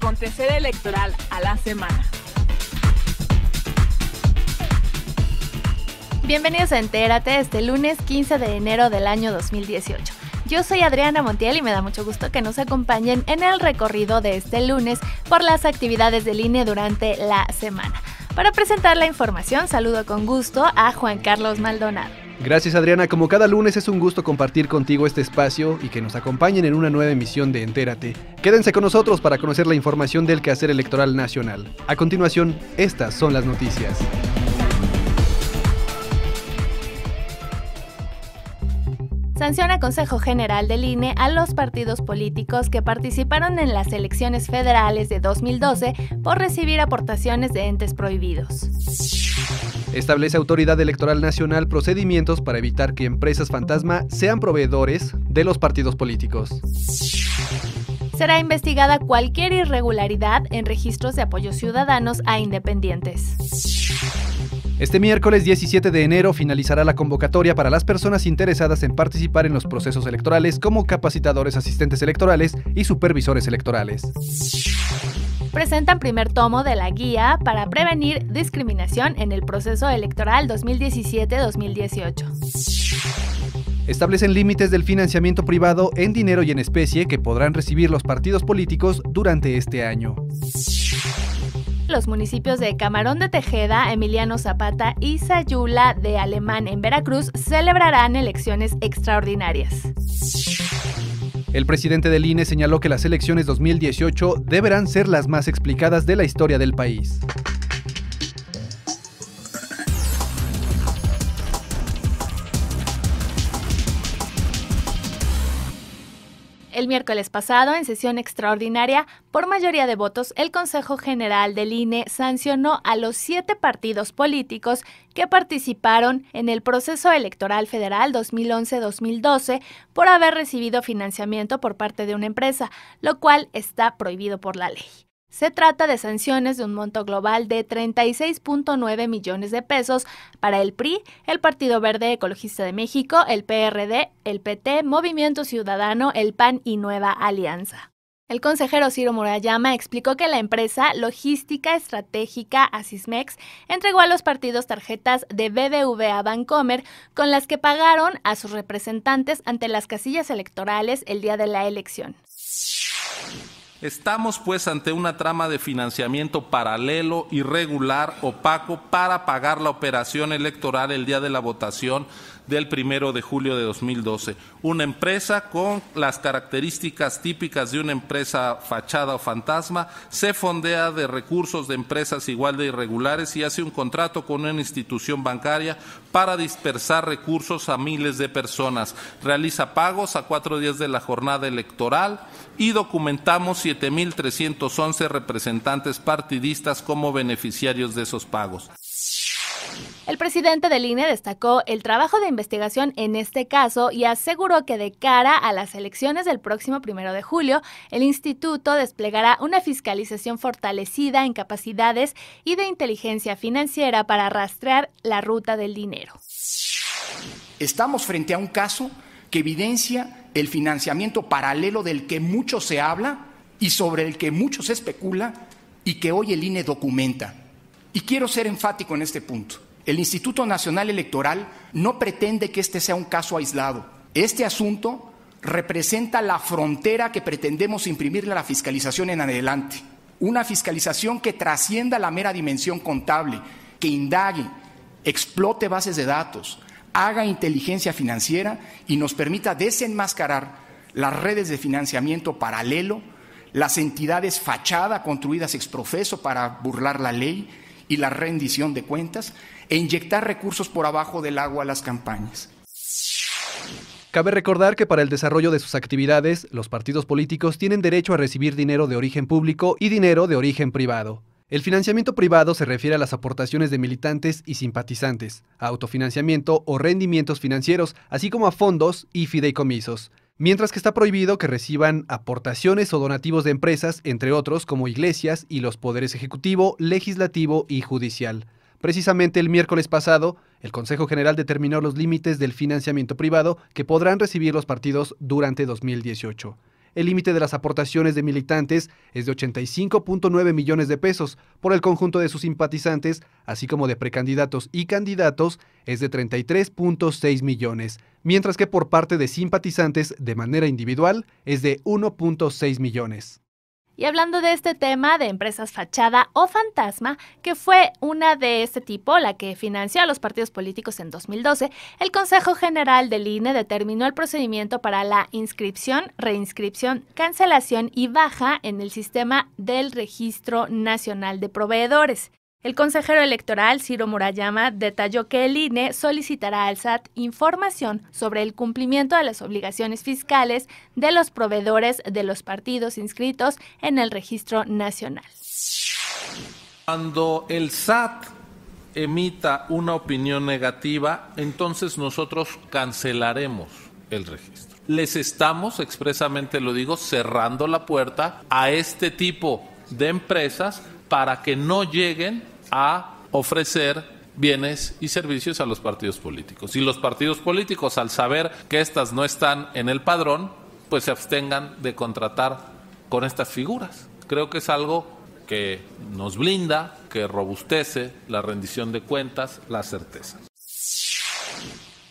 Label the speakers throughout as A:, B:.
A: acontecer electoral a la semana. Bienvenidos a Entérate este lunes 15 de enero del año 2018. Yo soy Adriana Montiel y me da mucho gusto que nos acompañen en el recorrido de este lunes por las actividades del INE durante la semana. Para presentar la información, saludo con gusto a Juan Carlos Maldonado.
B: Gracias Adriana, como cada lunes es un gusto compartir contigo este espacio y que nos acompañen en una nueva emisión de Entérate. Quédense con nosotros para conocer la información del quehacer electoral nacional. A continuación, estas son las noticias.
A: sanciona Consejo General del INE a los partidos políticos que participaron en las elecciones federales de 2012 por recibir aportaciones de entes prohibidos.
B: Establece Autoridad Electoral Nacional procedimientos para evitar que empresas fantasma sean proveedores de los partidos políticos.
A: Será investigada cualquier irregularidad en registros de apoyo ciudadanos a independientes.
B: Este miércoles 17 de enero finalizará la convocatoria para las personas interesadas en participar en los procesos electorales como capacitadores asistentes electorales y supervisores electorales
A: presentan primer tomo de la Guía para prevenir discriminación en el proceso electoral 2017-2018.
B: Establecen límites del financiamiento privado en dinero y en especie que podrán recibir los partidos políticos durante este año
A: los municipios de Camarón de Tejeda, Emiliano Zapata y Sayula de Alemán en Veracruz celebrarán elecciones extraordinarias.
B: El presidente del INE señaló que las elecciones 2018 deberán ser las más explicadas de la historia del país.
A: miércoles pasado, en sesión extraordinaria, por mayoría de votos, el Consejo General del INE sancionó a los siete partidos políticos que participaron en el proceso electoral federal 2011-2012 por haber recibido financiamiento por parte de una empresa, lo cual está prohibido por la ley. Se trata de sanciones de un monto global de 36.9 millones de pesos para el PRI, el Partido Verde Ecologista de México, el PRD, el PT, Movimiento Ciudadano, el PAN y Nueva Alianza. El consejero Ciro Murayama explicó que la empresa logística estratégica Asismex entregó a los partidos tarjetas de a Bancomer con las que pagaron a sus representantes ante las casillas electorales el día de la elección.
C: Estamos pues ante una trama de financiamiento paralelo, irregular, opaco, para pagar la operación electoral el día de la votación del 1 de julio de 2012. Una empresa con las características típicas de una empresa fachada o fantasma se fondea de recursos de empresas igual de irregulares y hace un contrato con una institución bancaria para dispersar recursos a miles de personas. Realiza pagos a cuatro días de la jornada electoral y documentamos 7.311 representantes partidistas como beneficiarios de esos pagos.
A: El presidente del INE destacó el trabajo de investigación en este caso y aseguró que de cara a las elecciones del próximo primero de julio, el instituto desplegará una fiscalización fortalecida en capacidades y de inteligencia financiera para rastrear la ruta del dinero.
D: Estamos frente a un caso que evidencia el financiamiento paralelo del que mucho se habla y sobre el que mucho se especula y que hoy el INE documenta. Y quiero ser enfático en este punto. El Instituto Nacional Electoral no pretende que este sea un caso aislado. Este asunto representa la frontera que pretendemos imprimirle a la fiscalización en adelante. Una fiscalización que trascienda la mera dimensión contable, que indague, explote bases de datos, haga inteligencia financiera y nos permita desenmascarar las redes de financiamiento paralelo, las entidades fachada construidas ex profeso para burlar la ley y la rendición de cuentas e inyectar recursos por abajo del agua a las campañas.
B: Cabe recordar que para el desarrollo de sus actividades, los partidos políticos tienen derecho a recibir dinero de origen público y dinero de origen privado. El financiamiento privado se refiere a las aportaciones de militantes y simpatizantes, a autofinanciamiento o rendimientos financieros, así como a fondos y fideicomisos mientras que está prohibido que reciban aportaciones o donativos de empresas, entre otros como iglesias y los poderes ejecutivo, legislativo y judicial. Precisamente el miércoles pasado, el Consejo General determinó los límites del financiamiento privado que podrán recibir los partidos durante 2018. El límite de las aportaciones de militantes es de 85.9 millones de pesos por el conjunto de sus simpatizantes, así como de precandidatos y candidatos es de 33.6 millones, mientras que por parte de simpatizantes de manera individual es de 1.6 millones.
A: Y hablando de este tema de empresas fachada o fantasma, que fue una de este tipo, la que financió a los partidos políticos en 2012, el Consejo General del INE determinó el procedimiento para la inscripción, reinscripción, cancelación y baja en el sistema del Registro Nacional de Proveedores. El consejero electoral Ciro Murayama detalló que el INE solicitará al SAT información sobre el cumplimiento de las obligaciones fiscales de los proveedores de los partidos inscritos en el registro nacional.
C: Cuando el SAT emita una opinión negativa, entonces nosotros cancelaremos el registro. Les estamos, expresamente lo digo, cerrando la puerta a este tipo de empresas para que no lleguen a ofrecer bienes y servicios a los partidos políticos. Y los partidos políticos, al saber que estas no están en el padrón, pues se abstengan de contratar con estas figuras. Creo que es algo que nos blinda, que robustece la rendición de cuentas, la certeza.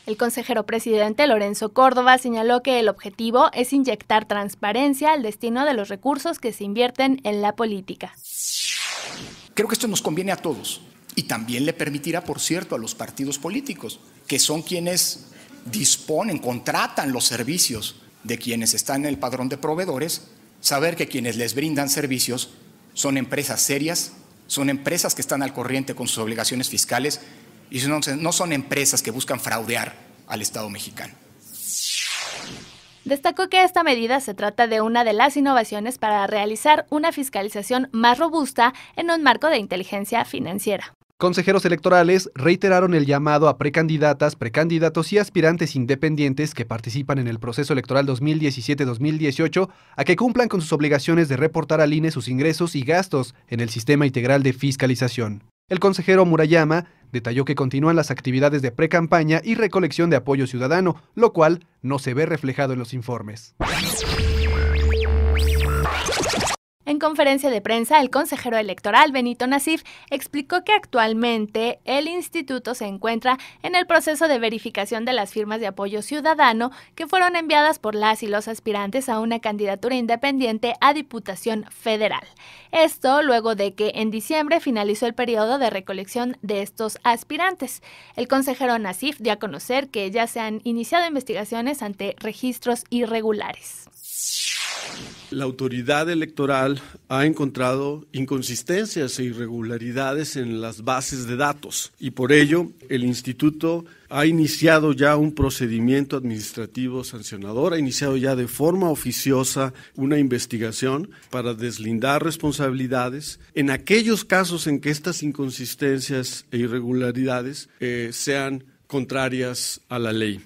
A: El consejero presidente Lorenzo Córdoba señaló que el objetivo es inyectar transparencia al destino de los recursos que se invierten en la política.
D: Creo que esto nos conviene a todos y también le permitirá, por cierto, a los partidos políticos, que son quienes disponen, contratan los servicios de quienes están en el padrón de proveedores, saber que quienes les brindan servicios son empresas serias, son empresas que están al corriente con sus obligaciones fiscales y no son empresas que buscan fraudear al Estado mexicano.
A: Destacó que esta medida se trata de una de las innovaciones para realizar una fiscalización más robusta en un marco de inteligencia financiera.
B: Consejeros electorales reiteraron el llamado a precandidatas, precandidatos y aspirantes independientes que participan en el proceso electoral 2017-2018 a que cumplan con sus obligaciones de reportar al INE sus ingresos y gastos en el sistema integral de fiscalización. El consejero Murayama Detalló que continúan las actividades de pre-campaña y recolección de apoyo ciudadano, lo cual no se ve reflejado en los informes.
A: En conferencia de prensa, el consejero electoral Benito Nasif explicó que actualmente el instituto se encuentra en el proceso de verificación de las firmas de apoyo ciudadano que fueron enviadas por las y los aspirantes a una candidatura independiente a Diputación Federal. Esto luego de que en diciembre finalizó el periodo de recolección de estos aspirantes. El consejero Nasif dio a conocer que ya se han iniciado investigaciones ante registros irregulares.
C: La autoridad electoral ha encontrado inconsistencias e irregularidades en las bases de datos y por ello el instituto ha iniciado ya un procedimiento administrativo sancionador, ha iniciado ya de forma oficiosa una investigación para deslindar responsabilidades en aquellos casos en que estas inconsistencias e irregularidades eh, sean contrarias a la ley.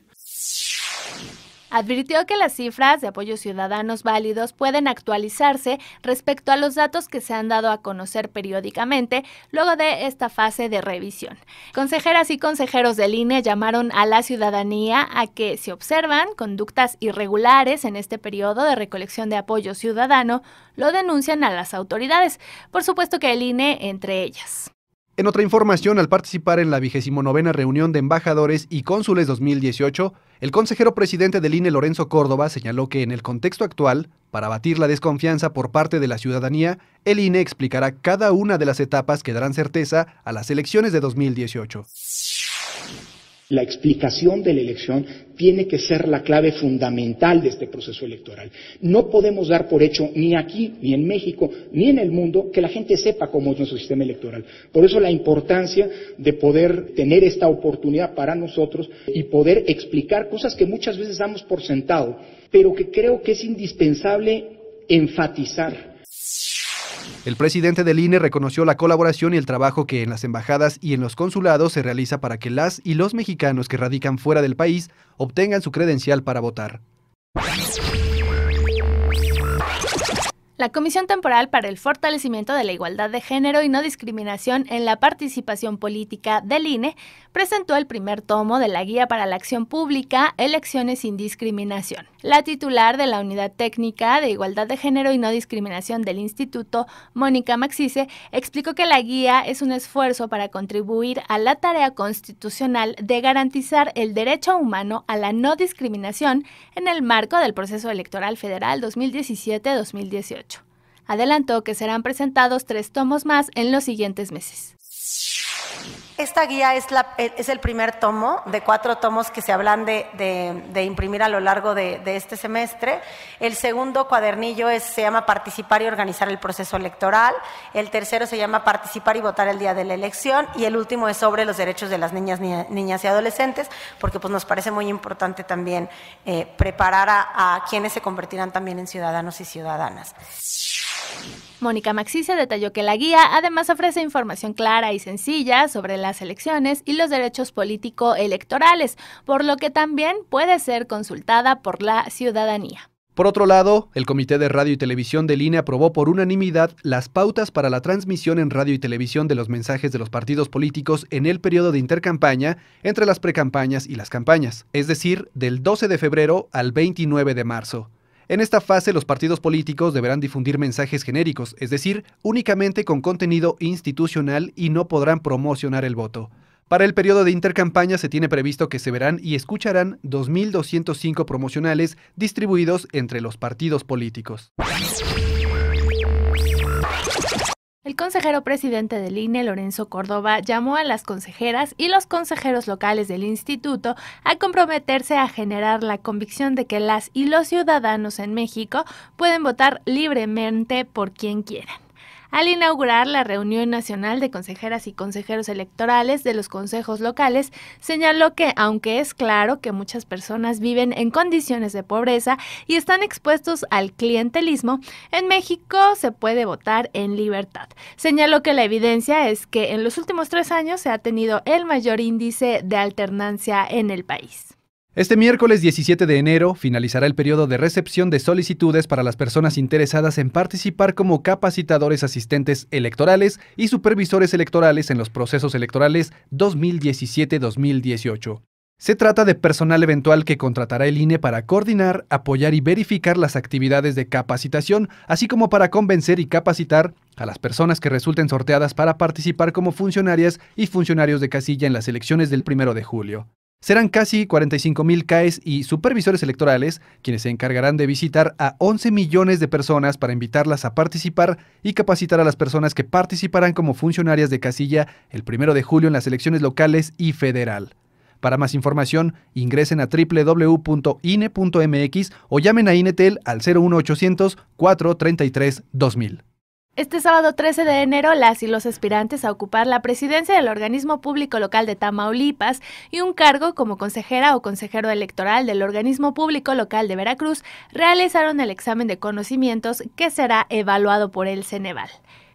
A: Advirtió que las cifras de apoyo ciudadanos válidos pueden actualizarse respecto a los datos que se han dado a conocer periódicamente luego de esta fase de revisión. Consejeras y consejeros del INE llamaron a la ciudadanía a que si observan conductas irregulares en este periodo de recolección de apoyo ciudadano, lo denuncian a las autoridades, por supuesto que el INE entre ellas.
B: En otra información, al participar en la vigésimo reunión de embajadores y cónsules 2018, el consejero presidente del INE Lorenzo Córdoba señaló que en el contexto actual, para batir la desconfianza por parte de la ciudadanía, el INE explicará cada una de las etapas que darán certeza a las elecciones
D: de 2018. La explicación de la elección tiene que ser la clave fundamental de este proceso electoral. No podemos dar por hecho ni aquí, ni en México, ni en el mundo que la gente sepa cómo es nuestro sistema electoral. Por eso la importancia de poder tener esta oportunidad para nosotros y poder explicar cosas que muchas veces damos por sentado, pero que creo que es indispensable enfatizar
B: el presidente del INE reconoció la colaboración y el trabajo que en las embajadas y en los consulados se realiza para que las y los mexicanos que radican fuera del país obtengan su credencial para votar.
A: La Comisión Temporal para el Fortalecimiento de la Igualdad de Género y No Discriminación en la Participación Política del INE presentó el primer tomo de la Guía para la Acción Pública, Elecciones sin Discriminación. La titular de la Unidad Técnica de Igualdad de Género y No Discriminación del Instituto, Mónica Maxice, explicó que la guía es un esfuerzo para contribuir a la tarea constitucional de garantizar el derecho humano a la no discriminación en el marco del proceso electoral federal 2017-2018. Adelantó que serán presentados tres tomos más en los siguientes meses. Esta guía es, la, es el primer tomo de cuatro tomos que se hablan de, imprimir a lo largo de, este semestre. El segundo cuadernillo se llama Participar y organizar el proceso electoral. El tercero se llama Participar y votar el día de la elección. Y el último es sobre los derechos de las niñas, niñas y adolescentes, porque pues, nos parece muy importante también eh, preparar a quienes se convertirán también en ciudadanos y ciudadanas. Mónica se detalló que la guía además ofrece información clara y sencilla sobre las elecciones y los derechos político-electorales, por lo que también puede ser consultada por la ciudadanía.
B: Por otro lado, el Comité de Radio y Televisión de línea aprobó por unanimidad las pautas para la transmisión en radio y televisión de los mensajes de los partidos políticos en el periodo de intercampaña entre las precampañas y las campañas, es decir, del 12 de febrero al 29 de marzo. En esta fase, los partidos políticos deberán difundir mensajes genéricos, es decir, únicamente con contenido institucional y no podrán promocionar el voto. Para el periodo de intercampaña se tiene previsto que se verán y escucharán 2.205 promocionales distribuidos entre los partidos políticos.
A: El consejero presidente del INE, Lorenzo Córdoba, llamó a las consejeras y los consejeros locales del instituto a comprometerse a generar la convicción de que las y los ciudadanos en México pueden votar libremente por quien quieran al inaugurar la reunión nacional de consejeras y consejeros electorales de los consejos locales, señaló que, aunque es claro que muchas personas viven en condiciones de pobreza y están expuestos al clientelismo, en México se puede votar en libertad. Señaló que la evidencia es que en los últimos tres años se ha tenido el mayor índice de alternancia en el país.
B: Este miércoles 17 de enero finalizará el periodo de recepción de solicitudes para las personas interesadas en participar como capacitadores asistentes electorales y supervisores electorales en los procesos electorales 2017-2018. Se trata de personal eventual que contratará el INE para coordinar, apoyar y verificar las actividades de capacitación, así como para convencer y capacitar a las personas que resulten sorteadas para participar como funcionarias y funcionarios de casilla en las elecciones del 1 de julio. Serán casi 45.000 CAES y supervisores electorales quienes se encargarán de visitar a 11 millones de personas para invitarlas a participar y capacitar a las personas que participarán como funcionarias de casilla el 1 de julio en las elecciones locales y federal. Para más información, ingresen a www.ine.mx o llamen a Inetel al 01800 433 2000.
A: Este sábado 13 de enero, las y los aspirantes a ocupar la presidencia del organismo público local de Tamaulipas y un cargo como consejera o consejero electoral del organismo público local de Veracruz realizaron el examen de conocimientos que será evaluado por el Ceneval.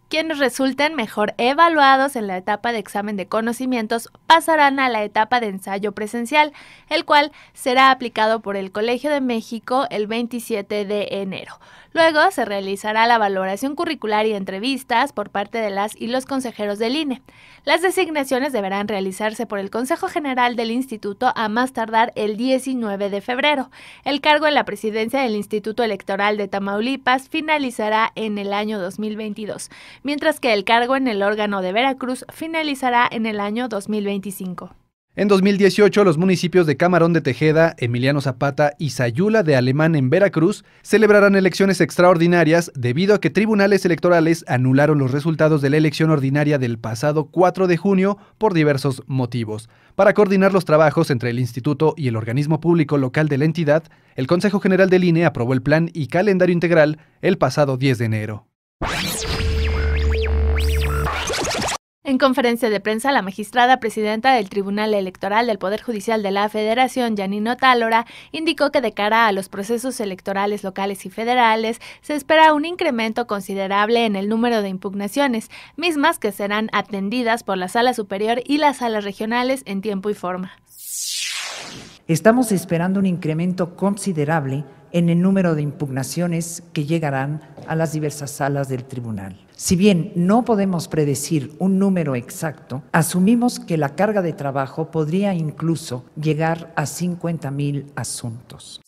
A: Quienes resulten mejor evaluados en la etapa de examen de conocimientos pasarán a la etapa de ensayo presencial, el cual será aplicado por el Colegio de México el 27 de enero. Luego se realizará la valoración curricular y entrevistas por parte de las y los consejeros del INE. Las designaciones deberán realizarse por el Consejo General del Instituto a más tardar el 19 de febrero. El cargo en la presidencia del Instituto Electoral de Tamaulipas finalizará en el año 2022, mientras que el cargo en el órgano de Veracruz finalizará en el año 2025.
B: En 2018, los municipios de Camarón de Tejeda, Emiliano Zapata y Sayula de Alemán en Veracruz celebrarán elecciones extraordinarias debido a que tribunales electorales anularon los resultados de la elección ordinaria del pasado 4 de junio por diversos motivos. Para coordinar los trabajos entre el instituto y el organismo público local de la entidad, el Consejo General del INE aprobó el plan y calendario integral el pasado 10 de enero.
A: En conferencia de prensa, la magistrada presidenta del Tribunal Electoral del Poder Judicial de la Federación, Janino Tálora, indicó que de cara a los procesos electorales locales y federales se espera un incremento considerable en el número de impugnaciones, mismas que serán atendidas por la Sala Superior y las salas regionales en tiempo y forma.
D: Estamos esperando un incremento considerable en el número de impugnaciones que llegarán a las diversas salas del tribunal. Si bien no podemos predecir un número exacto, asumimos que la carga de trabajo podría incluso llegar a 50.000 asuntos.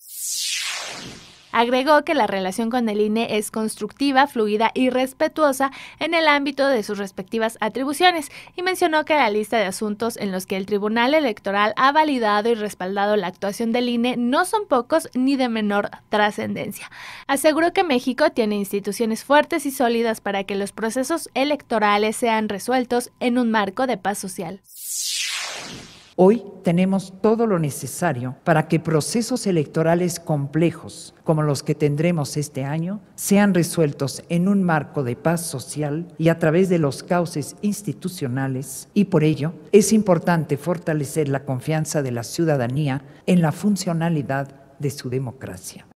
A: Agregó que la relación con el INE es constructiva, fluida y respetuosa en el ámbito de sus respectivas atribuciones y mencionó que la lista de asuntos en los que el Tribunal Electoral ha validado y respaldado la actuación del INE no son pocos ni de menor trascendencia. Aseguró que México tiene instituciones fuertes y sólidas para que los procesos electorales sean resueltos en un marco de paz social.
D: Hoy tenemos todo lo necesario para que procesos electorales complejos, como los que tendremos este año, sean resueltos en un marco de paz social y a través de los cauces institucionales, y por ello es importante fortalecer la confianza de la ciudadanía en la funcionalidad de su democracia.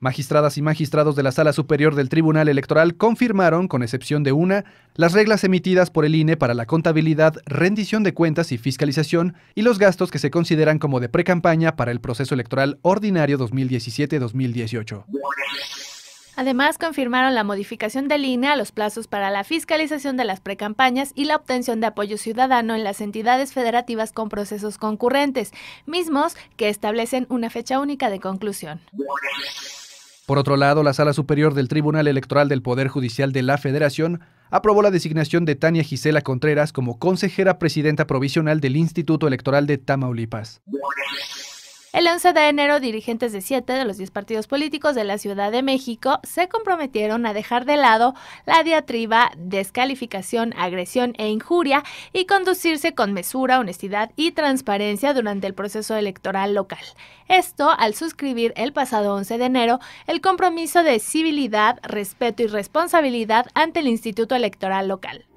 B: Magistradas y magistrados de la Sala Superior del Tribunal Electoral confirmaron, con excepción de una, las reglas emitidas por el INE para la contabilidad, rendición de cuentas y fiscalización y los gastos que se consideran como de precampaña para el proceso electoral ordinario 2017-2018.
A: Además, confirmaron la modificación del INE a los plazos para la fiscalización de las precampañas y la obtención de apoyo ciudadano en las entidades federativas con procesos concurrentes, mismos que establecen una fecha única de conclusión.
B: Por otro lado, la Sala Superior del Tribunal Electoral del Poder Judicial de la Federación aprobó la designación de Tania Gisela Contreras como consejera presidenta provisional del Instituto Electoral de Tamaulipas.
A: El 11 de enero, dirigentes de siete de los diez partidos políticos de la Ciudad de México se comprometieron a dejar de lado la diatriba, descalificación, agresión e injuria y conducirse con mesura, honestidad y transparencia durante el proceso electoral local. Esto al suscribir el pasado 11 de enero el compromiso de civilidad, respeto y responsabilidad ante el Instituto Electoral Local.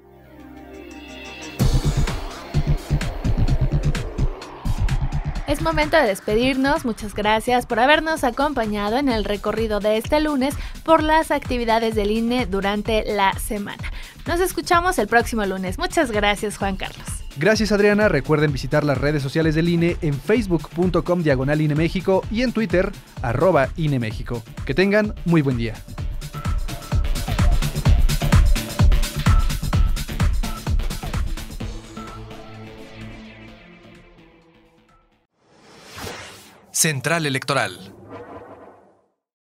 A: Es momento de despedirnos. Muchas gracias por habernos acompañado en el recorrido de este lunes por las actividades del INE durante la semana. Nos escuchamos el próximo lunes. Muchas gracias, Juan Carlos.
B: Gracias, Adriana. Recuerden visitar las redes sociales del INE en facebook.com diagonal INE y en Twitter arroba INE Que tengan muy buen día. Central Electoral.